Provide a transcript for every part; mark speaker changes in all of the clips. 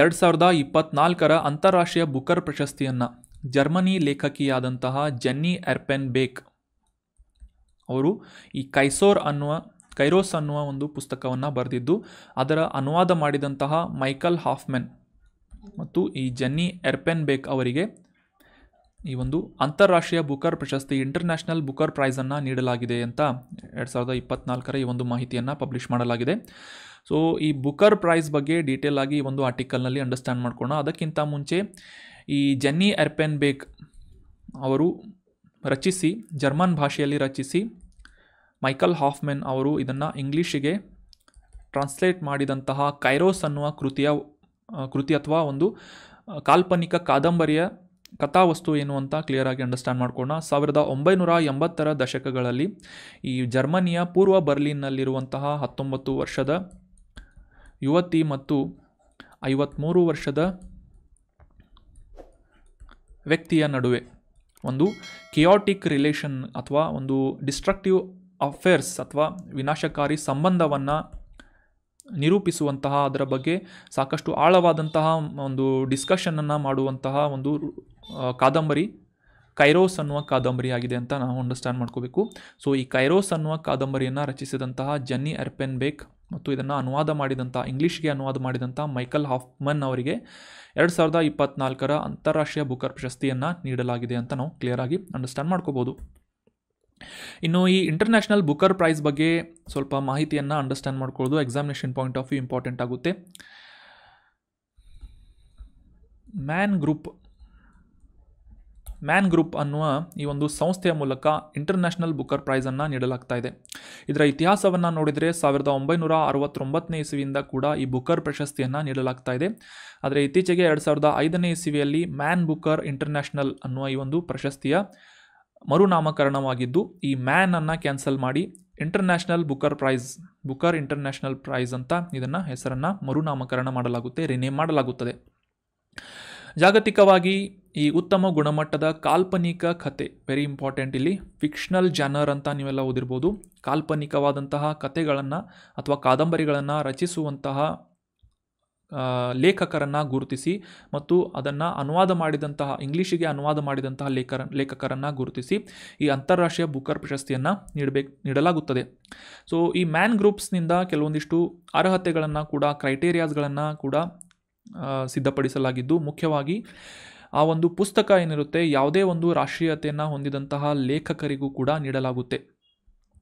Speaker 1: ಎರಡು ಸಾವಿರದ ಇಪ್ಪತ್ನಾಲ್ಕರ ಅಂತಾರಾಷ್ಟ್ರೀಯ ಬುಕರ್ ಪ್ರಶಸ್ತಿಯನ್ನು ಜರ್ಮನಿ ಲೇಖಕಿಯಾದಂತಹ ಜೆನ್ನಿ ಎರ್ಪೆನ್ ಬೇಕ್ ಅವರು ಈ ಕೈಸೋರ್ ಅನ್ನುವ ಕೈರೋಸ್ ಅನ್ನುವ ಒಂದು ಪುಸ್ತಕವನ್ನು ಬರೆದಿದ್ದು ಅದರ ಅನುವಾದ ಮಾಡಿದಂತಹ ಮೈಕಲ್ ಹಾಫ್ಮೆನ್ ಮತ್ತು ಈ ಜೆನ್ನಿ ಎರ್ಪೆನ್ ಬೇಕ್ ಅವರಿಗೆ ಈ ಒಂದು ಅಂತಾರಾಷ್ಟ್ರೀಯ ಬುಕರ್ ಪ್ರಶಸ್ತಿ ಇಂಟರ್ನ್ಯಾಷನಲ್ ಬುಕರ್ ಪ್ರೈಸನ್ನು ನೀಡಲಾಗಿದೆ ಅಂತ ಎರಡು ಸಾವಿರದ ಇಪ್ಪತ್ನಾಲ್ಕರ ಈ ಒಂದು ಮಾಹಿತಿಯನ್ನು ಪಬ್ಲಿಷ್ ಮಾಡಲಾಗಿದೆ ಸೊ ಈ ಬುಕರ್ ಪ್ರೈಸ್ ಬಗ್ಗೆ ಡೀಟೇಲ್ ಆಗಿ ಒಂದು ಆರ್ಟಿಕಲ್ನಲ್ಲಿ ಅಂಡರ್ಸ್ಟ್ಯಾಂಡ್ ಮಾಡ್ಕೊಳ್ಳೋ ಅದಕ್ಕಿಂತ ಮುಂಚೆ ಈ ಜೆನ್ನಿ ಎರ್ಪೆನ್ ಬೇಕ್ ಅವರು ರಚಿಸಿ ಜರ್ಮನ್ ಭಾಷೆಯಲ್ಲಿ ರಚಿಸಿ ಮೈಕಲ್ ಹಾಫ್ಮೆನ್ ಅವರು ಇದನ್ನು ಇಂಗ್ಲೀಷಿಗೆ ಟ್ರಾನ್ಸ್ಲೇಟ್ ಮಾಡಿದಂತಹ ಕೈರೋಸ್ ಅನ್ನುವ ಕೃತಿಯ ಕೃತಿ ಅಥವಾ ಒಂದು ಕಾಲ್ಪನಿಕ ಕಾದಂಬರಿಯ ಕಥಾವಸ್ತು ಏನು ಅಂತ ಕ್ಲಿಯರ್ ಆಗಿ ಅಂಡರ್ಸ್ಟ್ಯಾಂಡ್ ಮಾಡ್ಕೋಣ ಸಾವಿರದ ಒಂಬೈನೂರ ಎಂಬತ್ತರ ದಶಕಗಳಲ್ಲಿ ಈ ಜರ್ಮನಿಯ ಪೂರ್ವ ಬರ್ಲಿನ್ನಲ್ಲಿರುವಂತಹ ಹತ್ತೊಂಬತ್ತು ವರ್ಷದ ಯುವತಿ ಮತ್ತು ಐವತ್ಮೂರು ವರ್ಷದ ವ್ಯಕ್ತಿಯ ನಡುವೆ ಒಂದು ಕಿಯಾಟಿಕ್ ರಿಲೇಷನ್ ಅಥವಾ ಒಂದು ಡಿಸ್ಟ್ರಕ್ಟಿವ್ ಅಫೇರ್ಸ್ ಅಥವಾ ವಿನಾಶಕಾರಿ ಸಂಬಂಧವನ್ನು ನಿರೂಪಿಸುವಂತಹ ಅದರ ಬಗ್ಗೆ ಸಾಕಷ್ಟು ಆಳವಾದಂತಹ ಒಂದು ಡಿಸ್ಕಷನನ್ನು ಮಾಡುವಂತಹ ಒಂದು ಕಾದಂಬರಿ ಕೈರೋಸ್ ಅನ್ನುವ ಕಾದಂಬರಿ ಆಗಿದೆ ಅಂತ ನಾವು ಅಂಡರ್ಸ್ಟ್ಯಾಂಡ್ ಮಾಡ್ಕೋಬೇಕು ಸೊ ಈ ಕೈರೋಸ್ ಅನ್ನುವ ಕಾದಂಬರಿಯನ್ನು ರಚಿಸಿದಂತಹ ಜನ್ನಿ ಅರ್ಪೆನ್ ಬೇಕ್ ಮತ್ತು ಇದನ್ನು ಅನುವಾದ ಮಾಡಿದಂಥ ಇಂಗ್ಲೀಷ್ಗೆ ಅನುವಾದ ಮಾಡಿದಂಥ ಮೈಕಲ್ ಹಾಫ್ಮನ್ ಅವರಿಗೆ ಎರಡು ಸಾವಿರದ ಇಪ್ಪತ್ನಾಲ್ಕರ ಅಂತಾರಾಷ್ಟ್ರೀಯ ಬುಕರ್ ಪ್ರಶಸ್ತಿಯನ್ನು ನೀಡಲಾಗಿದೆ ಅಂತ ನಾವು ಕ್ಲಿಯರಾಗಿ ಅಂಡರ್ಸ್ಟ್ಯಾಂಡ್ ಮಾಡ್ಕೋಬೋದು ಇನ್ನು ಈ ಇಂಟರ್ನ್ಯಾಷನಲ್ ಬುಕರ್ ಪ್ರೈಸ್ ಬಗ್ಗೆ ಸ್ವಲ್ಪ ಮಾಹಿತಿಯನ್ನು ಅಂಡರ್ಸ್ಟ್ಯಾಂಡ್ ಮಾಡ್ಕೊಳ್ಳೋದು examination point of view important ಆಗುತ್ತೆ ಮ್ಯಾನ್ ಗ್ರೂಪ್ ಮ್ಯಾನ್ ಗ್ರೂಪ್ ಅನ್ನುವ ಈ ಒಂದು ಸಂಸ್ಥೆಯ ಮೂಲಕ ಇಂಟರ್ನ್ಯಾಷನಲ್ ಬುಕರ್ ಪ್ರೈಸನ್ನು ನೀಡಲಾಗ್ತಾ ಇದೆ ಇದರ ಇತಿಹಾಸವನ್ನು ನೋಡಿದರೆ ಸಾವಿರದ ಒಂಬೈನೂರ ಅರವತ್ತೊಂಬತ್ತನೇ ಇಸವಿಯಿಂದ ಕೂಡ ಈ ಬುಕರ್ ಪ್ರಶಸ್ತಿಯನ್ನು ನೀಡಲಾಗ್ತಾ ಇದೆ ಆದರೆ ಇತ್ತೀಚೆಗೆ ಎರಡು ಸಾವಿರದ ಐದನೇ ಇಸವಿಯಲ್ಲಿ ಮ್ಯಾನ್ ಬುಕರ್ ಇಂಟರ್ನ್ಯಾಷನಲ್ ಅನ್ನುವ ಈ ಒಂದು ಪ್ರಶಸ್ತಿಯ ಮರುನಾಮಕರಣವಾಗಿದ್ದು ಈ ಮ್ಯಾನ್ ಅನ್ನು ಕ್ಯಾನ್ಸಲ್ ಮಾಡಿ international Booker prize Booker international prize ಅಂತ ಇದನ್ನು ಹೆಸರನ್ನು ಮರುನಾಮಕರಣ ಮಾಡಲಾಗುತ್ತೆ ರಿನೇಮ್ ಮಾಡಲಾಗುತ್ತದೆ ಜಾಗತಿಕವಾಗಿ ಈ ಉತ್ತಮ ಗುಣಮಟ್ಟದ ಕಾಲ್ಪನಿಕ ಕತೆ ವೆರಿ ಇಂಪಾರ್ಟೆಂಟ್ ಇಲ್ಲಿ ಫಿಕ್ಷನಲ್ ಜಾನರ್ ಅಂತ ನೀವೆಲ್ಲ ಓದಿರ್ಬೋದು ಕಾಲ್ಪನಿಕವಾದಂತಹ ಕತೆಗಳನ್ನು ಅಥವಾ ಕಾದಂಬರಿಗಳನ್ನು ರಚಿಸುವಂತಹ ಲೇಖಕರನ್ನು ಗುರುತಿಸಿ ಮತ್ತು ಅದನ್ನು ಅನುವಾದ ಮಾಡಿದಂತಹ ಇಂಗ್ಲೀಷಿಗೆ ಅನುವಾದ ಮಾಡಿದಂತಹ ಲೇಖರ ಲೇಖಕರನ್ನು ಗುರುತಿಸಿ ಈ ಅಂತಾರಾಷ್ಟ್ರೀಯ ಬುಕರ್ ಪ್ರಶಸ್ತಿಯನ್ನು ನೀಡಬೇಕು ನೀಡಲಾಗುತ್ತದೆ ಸೊ ಈ ಮ್ಯಾನ್ ಗ್ರೂಪ್ಸ್ನಿಂದ ಕೆಲವೊಂದಿಷ್ಟು ಅರ್ಹತೆಗಳನ್ನು ಕೂಡ ಕ್ರೈಟೇರಿಯಾಸ್ಗಳನ್ನು ಕೂಡ ಸಿದ್ಧಪಡಿಸಲಾಗಿದ್ದು ಮುಖ್ಯವಾಗಿ ಆ ಒಂದು ಪುಸ್ತಕ ಏನಿರುತ್ತೆ ಯಾವುದೇ ಒಂದು ರಾಷ್ಟ್ರೀಯತೆಯನ್ನು ಹೊಂದಿದಂತಹ ಲೇಖಕರಿಗೂ ಕೂಡ ನೀಡಲಾಗುತ್ತೆ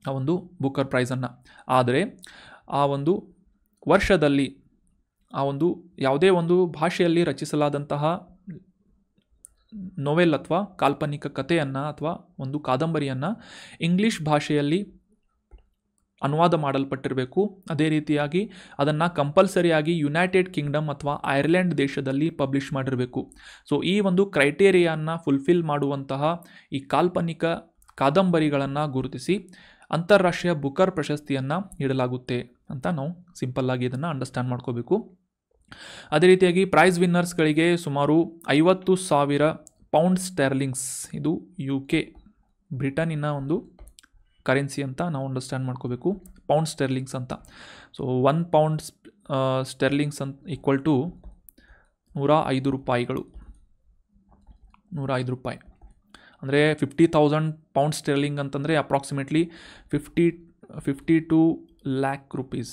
Speaker 1: ಆ ಒಂದು ಬುಕ್ಕರ್ ಪ್ರೈಸನ್ನು ಆದರೆ ಆ ಒಂದು ವರ್ಷದಲ್ಲಿ ಆ ಒಂದು ಯಾವುದೇ ಒಂದು ಭಾಷೆಯಲ್ಲಿ ರಚಿಸಲಾದಂತಹ ನೊವೆಲ್ ಅಥವಾ ಕಾಲ್ಪನಿಕ ಕಥೆಯನ್ನು ಅಥವಾ ಒಂದು ಕಾದಂಬರಿಯನ್ನು ಇಂಗ್ಲೀಷ್ ಭಾಷೆಯಲ್ಲಿ ಅನುವಾದ ಮಾಡಲ್ಪಟ್ಟಿರಬೇಕು ಅದೇ ರೀತಿಯಾಗಿ ಅದನ್ನು ಕಂಪಲ್ಸರಿಯಾಗಿ ಯುನೈಟೆಡ್ ಕಿಂಗ್ಡಮ್ ಅಥವಾ ಐರ್ಲೆಂಡ್ ದೇಶದಲ್ಲಿ ಪಬ್ಲಿಷ್ ಮಾಡಿರಬೇಕು ಸೊ ಈ ಒಂದು ಕ್ರೈಟೇರಿಯನ್ನು ಫುಲ್ಫಿಲ್ ಮಾಡುವಂತಹ ಈ ಕಾಲ್ಪನಿಕ ಕಾದಂಬರಿಗಳನ್ನು ಗುರುತಿಸಿ ಅಂತಾರಾಷ್ಟ್ರೀಯ ಬುಕರ್ ಪ್ರಶಸ್ತಿಯನ್ನು ನೀಡಲಾಗುತ್ತೆ ಅಂತ ನಾವು ಸಿಂಪಲ್ಲಾಗಿ ಇದನ್ನು ಅಂಡರ್ಸ್ಟ್ಯಾಂಡ್ ಮಾಡ್ಕೋಬೇಕು ಅದೇ ರೀತಿಯಾಗಿ ಪ್ರೈಸ್ ವಿನ್ನರ್ಸ್ಗಳಿಗೆ ಸುಮಾರು ಐವತ್ತು ಸಾವಿರ ಪೌಂಡ್ ಸ್ಟೆರ್ಲಿಂಗ್ಸ್ ಇದು ಯು ಕೆ ಬ್ರಿಟನ್ನಿನ ಒಂದು ಕರೆನ್ಸಿ ಅಂತ ನಾವು ಅಂಡರ್ಸ್ಟ್ಯಾಂಡ್ ಮಾಡ್ಕೋಬೇಕು ಪೌಂಡ್ ಸ್ಟೆರ್ಲಿಂಗ್ಸ್ ಅಂತ ಸೊ ಒನ್ ಪೌಂಡ್ ಸ್ಟೆರ್ಲಿಂಗ್ಸ್ ಅಂತ ಈಕ್ವಲ್ ಟು ನೂರ ಐದು ರೂಪಾಯಿಗಳು ನೂರ ಐದು ರೂಪಾಯಿ ಅಂದರೆ ಫಿಫ್ಟಿ ತೌಸಂಡ್ ಪೌಂಡ್ ಸ್ಟೆರ್ಲಿಂಗ್ ಅಂತಂದರೆ approximately fifty fifty two lakh rupees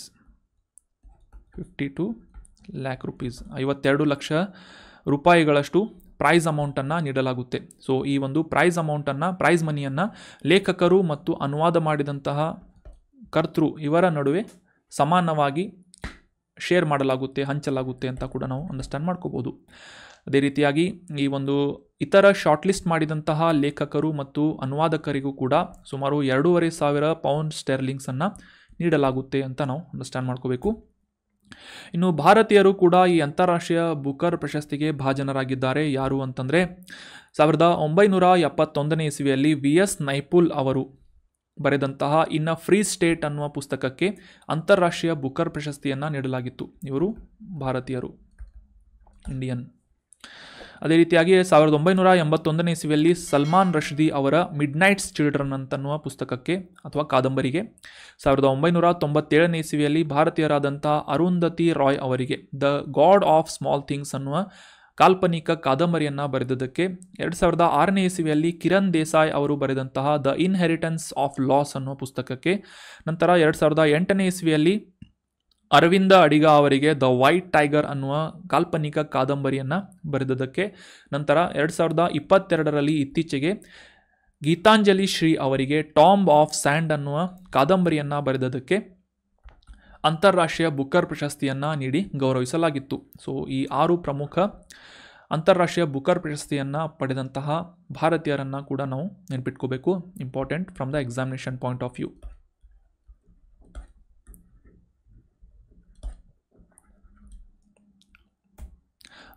Speaker 1: fifty two lakh rupees ಐವತ್ತೆರಡು ಲಕ್ಷ ರೂಪಾಯಿಗಳಷ್ಟು ಪ್ರೈಸ್ ಅಮೌಂಟನ್ನು ನೀಡಲಾಗುತ್ತೆ ಸೊ ಈ ಒಂದು ಪ್ರೈಸ್ ಅಮೌಂಟನ್ನು ಪ್ರೈಸ್ ಮನಿಯನ್ನು ಲೇಖಕರು ಮತ್ತು ಅನುವಾದ ಮಾಡಿದಂತಹ ಕರ್ತೃ ಇವರ ನಡುವೆ ಸಮಾನವಾಗಿ ಶೇರ್ ಮಾಡಲಾಗುತ್ತೆ ಹಂಚಲಾಗುತ್ತೆ ಅಂತ ಕೂಡ ನಾವು ಅಂಡರ್ಸ್ಟ್ಯಾಂಡ್ ಮಾಡ್ಕೋಬೋದು ಅದೇ ರೀತಿಯಾಗಿ ಈ ಒಂದು ಇತರ ಶಾರ್ಟ್ ಲಿಸ್ಟ್ ಮಾಡಿದಂತಹ ಲೇಖಕರು ಮತ್ತು ಅನುವಾದಕರಿಗೂ ಕೂಡ ಸುಮಾರು ಎರಡೂವರೆ ಸಾವಿರ ಪೌಂಡ್ ಸ್ಟೆರ್ಲಿಂಗ್ಸನ್ನು ನೀಡಲಾಗುತ್ತೆ ಅಂತ ನಾವು ಅಂಡರ್ಸ್ಟ್ಯಾಂಡ್ ಮಾಡ್ಕೋಬೇಕು ಇನ್ನು ಭಾರತೀಯರು ಕೂಡ ಈ ಅಂತಾರಾಷ್ಟ್ರೀಯ ಬುಕರ್ ಪ್ರಶಸ್ತಿಗೆ ಭಾಜನರಾಗಿದ್ದಾರೆ ಯಾರು ಅಂತಂದರೆ ಸಾವಿರದ ಒಂಬೈನೂರ ಎಪ್ಪತ್ತೊಂದನೇ ಇಸವಿಯಲ್ಲಿ ವಿ ಎಸ್ ನೈಪುಲ್ ಅವರು ಬರೆದಂತಹ ಇನ್ನ ಫ್ರೀ ಸ್ಟೇಟ್ ಅನ್ನುವ ಪುಸ್ತಕಕ್ಕೆ ಅಂತಾರಾಷ್ಟ್ರೀಯ ಬುಕರ್ ಪ್ರಶಸ್ತಿಯನ್ನು ನೀಡಲಾಗಿತ್ತು ಇವರು ಭಾರತೀಯರು ಇಂಡಿಯನ್ ಅದೇ ರೀತಿಯಾಗಿ ಸಾವಿರದ ಒಂಬೈನೂರ ಎಂಬತ್ತೊಂದನೇ ಇಸವಿಯಲ್ಲಿ ಸಲ್ಮಾನ್ ರಶ್ದಿ ಅವರ ಮಿಡ್ ನೈಟ್ಸ್ ಚಿಲ್ಡ್ರನ್ ಅಂತನ್ನುವ ಪುಸ್ತಕಕ್ಕೆ ಅಥವಾ ಕಾದಂಬರಿಗೆ ಸಾವಿರದ ಒಂಬೈನೂರ ತೊಂಬತ್ತೇಳನೇ ಇಸವಿಯಲ್ಲಿ ಭಾರತೀಯರಾದಂತಹ ಅರುಂಧತಿ ರಾಯ್ ಅವರಿಗೆ The God of Small Things ಅನ್ನುವ ಕಾಲ್ಪನಿಕ ಕಾದಂಬರಿಯನ್ನು ಬರೆದದಕ್ಕೆ ಎರಡು ಸಾವಿರದ ಆರನೇ ಇಸವಿಯಲ್ಲಿ ಕಿರಣ್ ದೇಸಾಯ್ ಅವರು ಬರೆದಂತಹ ದ ಇನ್ಹೆರಿಟೆನ್ಸ್ ಆಫ್ ಲಾಸ್ ಅನ್ನುವ ಪುಸ್ತಕಕ್ಕೆ ನಂತರ ಎರಡು ಸಾವಿರದ ಎಂಟನೇ ಇಸವಿಯಲ್ಲಿ ಅರವಿಂದ ಅಡಿಗ ಅವರಿಗೆ ದ ವೈಟ್ ಟೈಗರ್ ಅನ್ನುವ ಕಾಲ್ಪನಿಕ ಕಾದಂಬರಿಯನ್ನು ಬರೆದದಕ್ಕೆ ನಂತರ ಎರಡು ಸಾವಿರದ ಇಪ್ಪತ್ತೆರಡರಲ್ಲಿ ಇತ್ತೀಚೆಗೆ ಗೀತಾಂಜಲಿ ಶ್ರೀ ಅವರಿಗೆ ಟಾಮ್ ಆಫ್ ಸ್ಯಾಂಡ್ ಅನ್ನುವ ಕಾದಂಬರಿಯನ್ನು ಬರೆದದಕ್ಕೆ ಅಂತಾರಾಷ್ಟ್ರೀಯ ಬುಕ್ಕರ್ ಪ್ರಶಸ್ತಿಯನ್ನು ನೀಡಿ ಗೌರವಿಸಲಾಗಿತ್ತು ಸೊ ಈ ಆರು ಪ್ರಮುಖ ಅಂತಾರಾಷ್ಟ್ರೀಯ ಬುಕ್ಕರ್ ಪ್ರಶಸ್ತಿಯನ್ನು ಪಡೆದಂತಹ ಭಾರತೀಯರನ್ನು ಕೂಡ ನಾವು ನೆನಪಿಟ್ಕೋಬೇಕು important from the examination point of view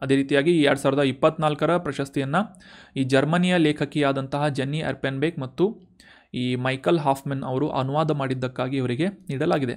Speaker 1: ಅದೇ ರೀತಿಯಾಗಿ ಎರಡು ಸಾವಿರದ ಇಪ್ಪತ್ನಾಲ್ಕರ ಪ್ರಶಸ್ತಿಯನ್ನು ಈ ಜರ್ಮನಿಯ ಲೇಖಕಿಯಾದಂತಹ ಜೆನ್ನಿ ಅರ್ಪೆನ್ಬೇಕ್ ಮತ್ತು ಈ ಮೈಕಲ್ ಹಾಫ್ಮೆನ್ ಅವರು ಅನುವಾದ ಮಾಡಿದ್ದಕ್ಕಾಗಿ ಇವರಿಗೆ ನೀಡಲಾಗಿದೆ